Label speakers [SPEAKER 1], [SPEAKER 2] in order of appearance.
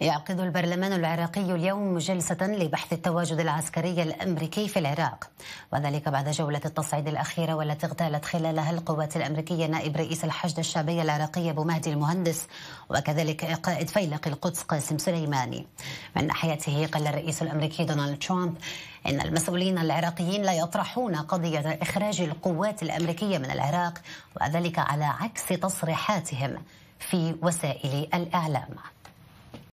[SPEAKER 1] يعقد البرلمان العراقي اليوم جلسة لبحث التواجد العسكري الأمريكي في العراق وذلك بعد جولة التصعيد الأخيرة والتي اغتالت خلالها القوات الأمريكية نائب رئيس الحشد الشعبي العراقي أبو مهدي المهندس وكذلك قائد فيلق القدس قاسم سليماني من ناحيته قال الرئيس الأمريكي دونالد ترامب إن المسؤولين العراقيين لا يطرحون قضية إخراج القوات الأمريكية من العراق وذلك على عكس تصريحاتهم في وسائل الإعلام